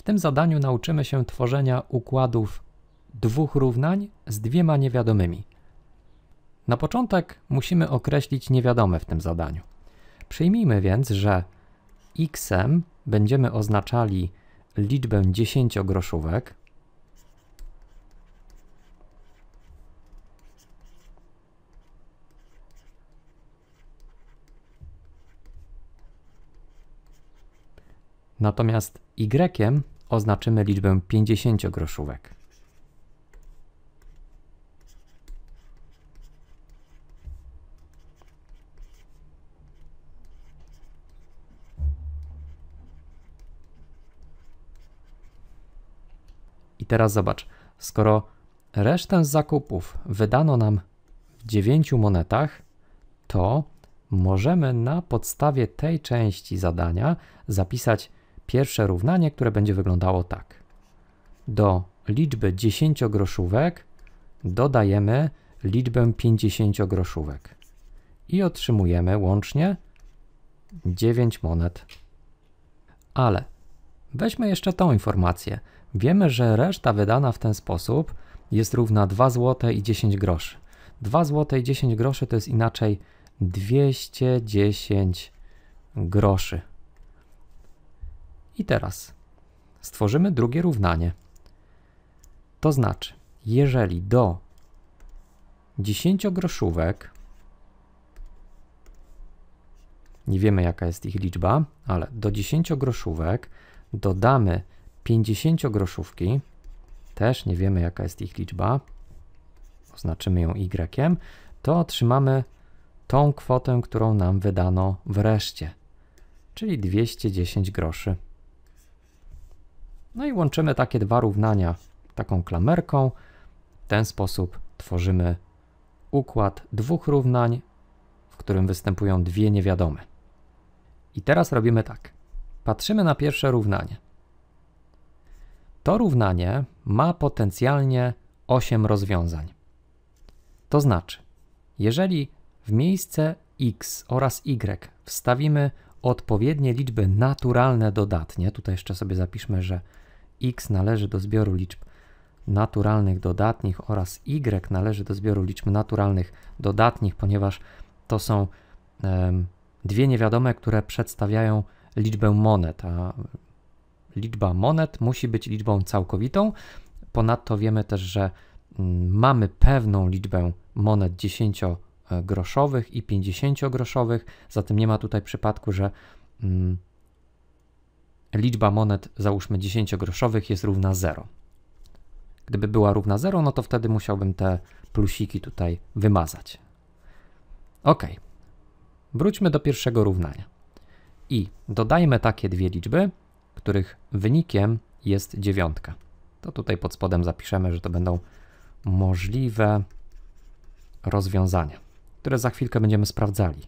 W tym zadaniu nauczymy się tworzenia układów dwóch równań z dwiema niewiadomymi. Na początek musimy określić niewiadome w tym zadaniu. Przyjmijmy więc, że x będziemy oznaczali liczbę dziesięciogroszówek, Natomiast y oznaczymy liczbę 50 groszówek. I teraz zobacz, skoro resztę zakupów wydano nam w 9 monetach, to możemy na podstawie tej części zadania zapisać pierwsze równanie, które będzie wyglądało tak. Do liczby 10 groszówek dodajemy liczbę 50 groszówek i otrzymujemy łącznie 9 monet. Ale weźmy jeszcze tą informację. Wiemy, że reszta wydana w ten sposób jest równa 2 zł i 10 groszy. 2 zł i 10 groszy to jest inaczej 210 groszy. I teraz stworzymy drugie równanie. To znaczy, jeżeli do 10 groszówek nie wiemy jaka jest ich liczba, ale do 10 groszówek dodamy 50 groszówki, też nie wiemy jaka jest ich liczba, oznaczymy ją y, to otrzymamy tą kwotę, którą nam wydano wreszcie, czyli 210 groszy. No i łączymy takie dwa równania taką klamerką. W ten sposób tworzymy układ dwóch równań, w którym występują dwie niewiadome. I teraz robimy tak. Patrzymy na pierwsze równanie. To równanie ma potencjalnie 8 rozwiązań. To znaczy, jeżeli w miejsce x oraz y wstawimy odpowiednie liczby naturalne dodatnie, tutaj jeszcze sobie zapiszmy, że x należy do zbioru liczb naturalnych dodatnich oraz y należy do zbioru liczb naturalnych dodatnich, ponieważ to są dwie niewiadome, które przedstawiają liczbę monet, a liczba monet musi być liczbą całkowitą. Ponadto wiemy też, że mm, mamy pewną liczbę monet 10 groszowych i 50 groszowych, zatem nie ma tutaj przypadku, że mm, liczba monet, załóżmy 10-groszowych, jest równa 0. Gdyby była równa 0, no to wtedy musiałbym te plusiki tutaj wymazać. Ok. Wróćmy do pierwszego równania. I dodajmy takie dwie liczby, których wynikiem jest dziewiątka. To tutaj pod spodem zapiszemy, że to będą możliwe rozwiązania, które za chwilkę będziemy sprawdzali.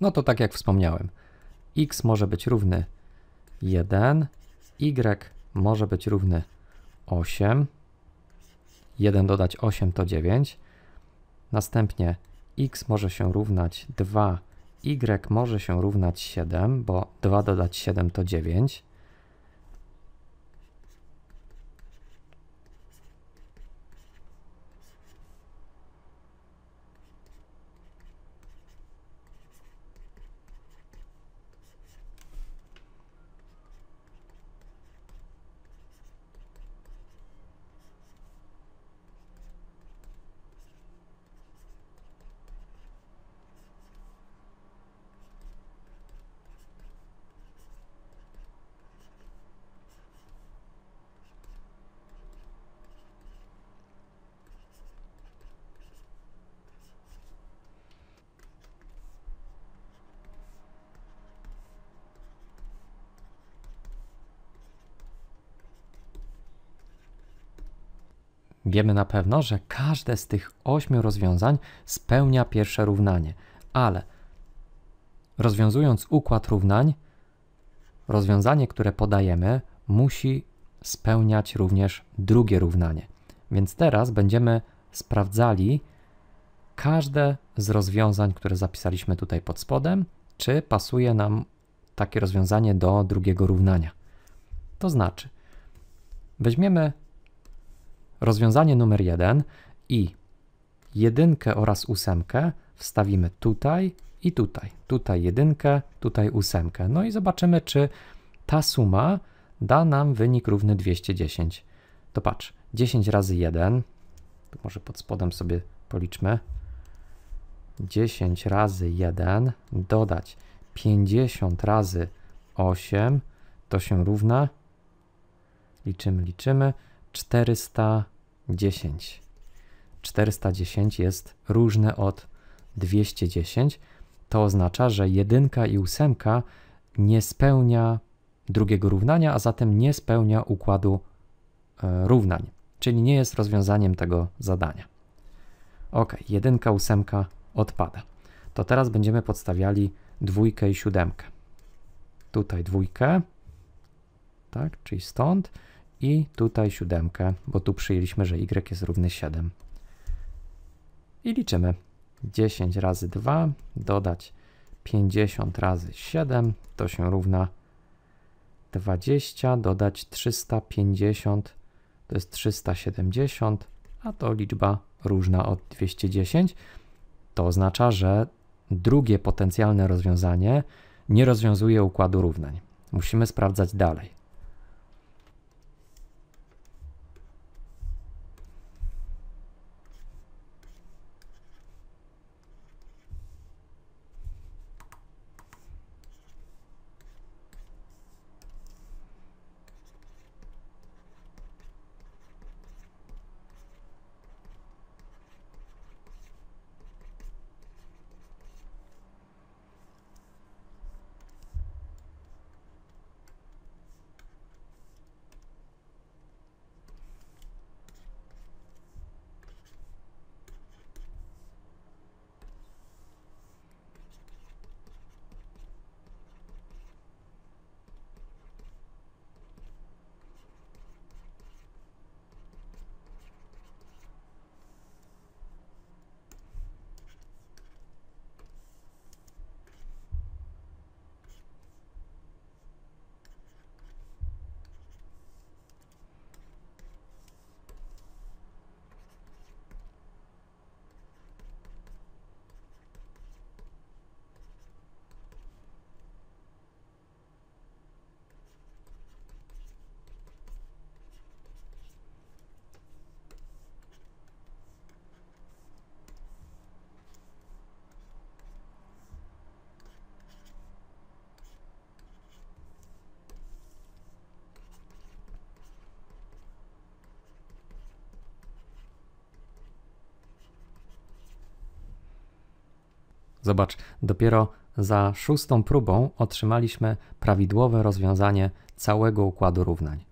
No to tak jak wspomniałem, x może być równy 1, y może być równy 8, 1 dodać 8 to 9, następnie x może się równać 2, y może się równać 7, bo 2 dodać 7 to 9, Wiemy na pewno, że każde z tych ośmiu rozwiązań spełnia pierwsze równanie, ale rozwiązując układ równań, rozwiązanie, które podajemy, musi spełniać również drugie równanie. Więc teraz będziemy sprawdzali każde z rozwiązań, które zapisaliśmy tutaj pod spodem, czy pasuje nam takie rozwiązanie do drugiego równania. To znaczy, weźmiemy Rozwiązanie numer 1 i jedynkę oraz ósemkę wstawimy tutaj i tutaj. Tutaj jedynkę, tutaj ósemkę. No i zobaczymy, czy ta suma da nam wynik równy 210. To patrz, 10 razy 1, tu może pod spodem sobie policzmy, 10 razy 1 dodać 50 razy 8 to się równa, liczymy, liczymy, 410. 410 jest różne od 210. To oznacza, że jedynka i ósemka nie spełnia drugiego równania, a zatem nie spełnia układu e, równań, czyli nie jest rozwiązaniem tego zadania. Ok, jedynka, ósemka odpada. To teraz będziemy podstawiali dwójkę i siódemkę. Tutaj dwójkę, tak, czyli stąd i tutaj siódemkę, bo tu przyjęliśmy, że y jest równy 7. I liczymy. 10 razy 2 dodać 50 razy 7 to się równa 20 dodać 350 to jest 370, a to liczba różna od 210. To oznacza, że drugie potencjalne rozwiązanie nie rozwiązuje układu równań. Musimy sprawdzać dalej. Zobacz, dopiero za szóstą próbą otrzymaliśmy prawidłowe rozwiązanie całego układu równań.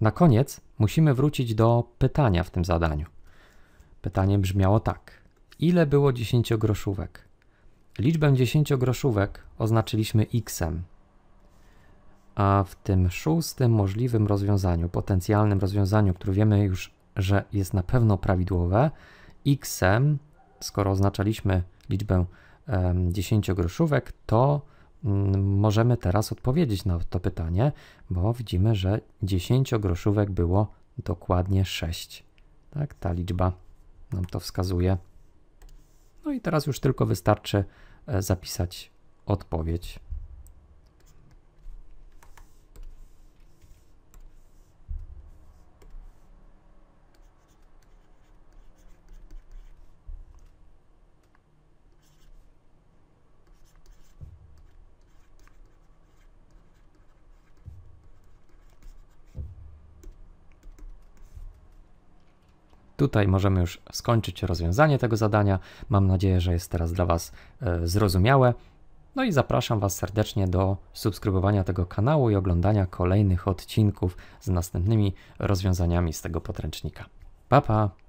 Na koniec musimy wrócić do pytania w tym zadaniu. Pytanie brzmiało tak. Ile było dziesięciogroszówek? Liczbę dziesięciogroszówek oznaczyliśmy x, a w tym szóstym możliwym rozwiązaniu, potencjalnym rozwiązaniu, które wiemy już, że jest na pewno prawidłowe, x skoro oznaczaliśmy liczbę 10 groszówek, to mm, możemy teraz odpowiedzieć na to pytanie, bo widzimy, że 10 groszówek było dokładnie 6. Tak, ta liczba nam to wskazuje. No i teraz już tylko wystarczy e, zapisać odpowiedź. Tutaj możemy już skończyć rozwiązanie tego zadania. Mam nadzieję, że jest teraz dla Was e, zrozumiałe. No i zapraszam Was serdecznie do subskrybowania tego kanału i oglądania kolejnych odcinków z następnymi rozwiązaniami z tego podręcznika. Pa, pa!